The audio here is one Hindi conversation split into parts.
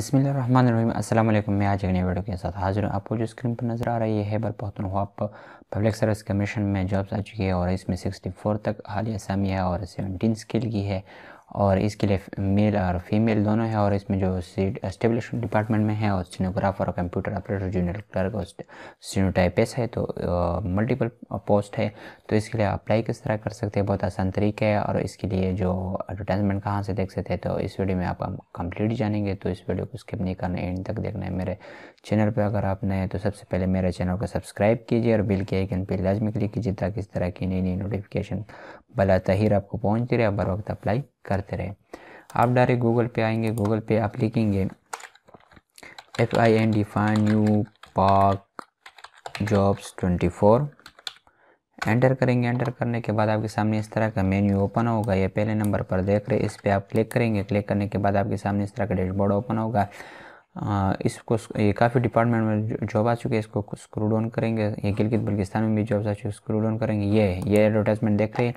अस्सलाम वालेकुम मैं आज एक नई वीडियो के साथ हाजिर हूँ आपको जो स्क्रीन पर नज़र आ रही है हैबर आप पब्लिक सर्विस कमीशन में जॉब्स आ चुकी है और इसमें 64 तक हाली असामी है और 17 स्किल की है और इसके लिए मेल और फीमेल दोनों है और इसमें जो सीट स्टेबलिश डिपार्टमेंट में है और सीनोग्राफर और कंप्यूटर ऑपरेटर जूनियर क्लर्क और सीनोटाइपेस है तो मल्टीपल पोस्ट है तो इसके लिए अप्लाई किस तरह कर सकते हैं बहुत आसान तरीका है और इसके लिए जो एडवर्टाइजमेंट कहाँ से देख सकते हैं तो इस वीडियो में आप कंप्लीट जानेंगे तो इस वीडियो को स्किप नहीं करना एंड तक देखना है मेरे चैनल पर अगर आप नए तो सबसे पहले मेरे चैनल को सब्सक्राइब कीजिए और बिल के आइकन पर लाजमी क्लिक कीजिए ताकि इस तरह की नई नई नोटिफिकेशन भला तहिर आपको पहुँच रहे आप बर वक्त अप्लाई करते रहे आप डायरेक्ट गूगल पे आएंगे गूगल पे आप लिखेंगे F I N D find you park jobs twenty four enter करेंगे एंटर करने के बाद आपके सामने इस तरह का मेन्यू ओपन होगा ये पहले नंबर पर देख रहे इस पर आप क्लिक करेंगे क्लिक करने के बाद आपके सामने इस तरह का डैशबोर्ड ओपन होगा इसको ये काफ़ी डिपार्टमेंट में जॉब आ चुकी है इसको स्क्रू डाउन करेंगे ये गिलगित बल्किस्तान में भी जॉब्स आ चुकी है स्क्रू डाउन करेंगे ये ये एडवर्टाइजमेंट देख रहे हैं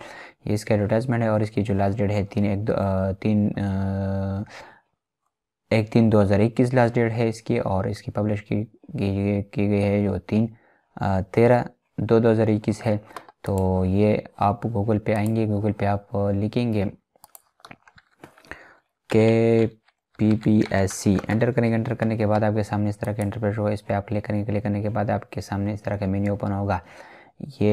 ये इसका एडवर्टाइजमेंट है और इसकी जो लास्ट डेट है तीन एक दो तीन एक तीन दो हज़ार इक्कीस लास्ट डेट है इसकी और इसकी पब्लिश की की, की गई है जो तीन तेरह दो दो हज़ार इक्कीस है तो ये आप गूगल पे आएंगे गूगल पे आप लिखेंगे K P P S C enter करेंगे एंटर करने के बाद आपके सामने इस तरह का इंटरप्रेट होगा इस पर आप क्लिक करेंगे क्लिक करने के बाद आपके सामने इस तरह का मेन्यू ओपन होगा ये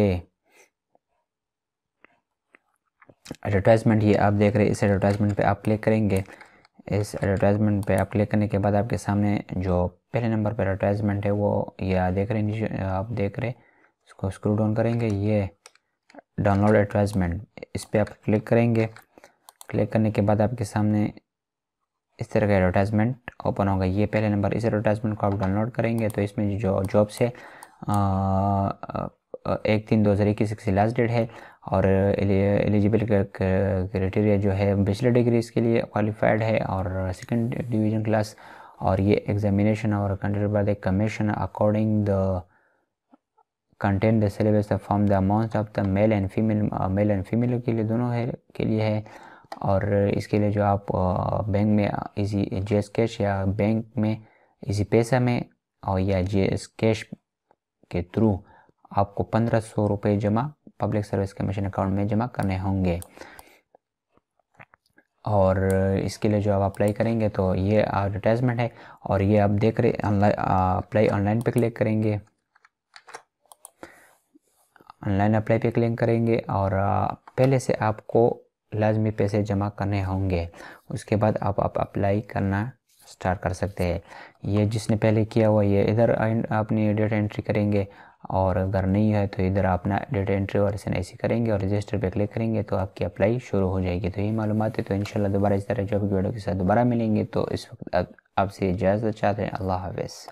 एडवर्टाइजमेंट ये आप देख रहे हैं इस एडवर्टाइजमेंट पे आप क्लिक करेंगे इस एडवर्टाइजमेंट पे आप क्लिक करने के बाद आपके सामने जो पहले नंबर पर एडवर्टाइजमेंट है वो ये देख रहे हैं आप देख रहे इसको स्क्रू डाउन करेंगे ये डाउनलोड एडवर्टाइजमेंट इस पर आप क्लिक करेंगे क्लिक करने के बाद आपके सामने इस तरह का एडवर्टाइजमेंट ओपन होगा ये पहले नंबर इस एडवर्टाइजमेंट को आप डाउनलोड करेंगे तो इसमें जो जॉब्स है एक तीन दो हज़ार इक्कीस से लास्ट डेट है और एलिजिबल क्राइटेरिया जो है बैचलर डिग्री इसके लिए क्वालिफाइड है और सेकेंड डिवीजन क्लास और ये एग्जामिनेशन और conducted by the commission according the content the syllabus form the amount of the male and female male and female के लिए दोनों है के लिए है और इसके लिए जो आप बैंक में इसी जी एस कैश या बैंक में इसी पैसा में और या जी एस कैश के थ्रू आपको पंद्रह सौ रुपये जमा पब्लिक सर्विस कमीशन अकाउंट में जमा करने होंगे और इसके लिए जो आप अप्लाई करेंगे तो ये एडवर्टाइजमेंट है और ये आप देख रहे ऑनलाइन अप्लाई ऑनलाइन पे क्लिक करेंगे ऑनलाइन अप्लाई पे क्लिक करेंगे और पहले से आपको लाजमी पैसे जमा करने होंगे उसके बाद आप आप अप्लाई करना स्टार्ट कर सकते हैं ये जिसने पहले किया हुआ ये इधर अपनी डेटा एंट्री करेंगे और अगर नहीं है तो इधर अपना डेटा एंट्री और एस ऐसी करेंगे और रजिस्टर पर क्लिक करेंगे तो आपकी अप्लाई शुरू हो जाएगी तो ये मालूम है तो शाला दोबारा इस तरह जॉब की वीडियो के साथ दोबारा मिलेंगे तो इस वक्त आपसे इजाज़त चाहते हैं अल्लाह हाफिज़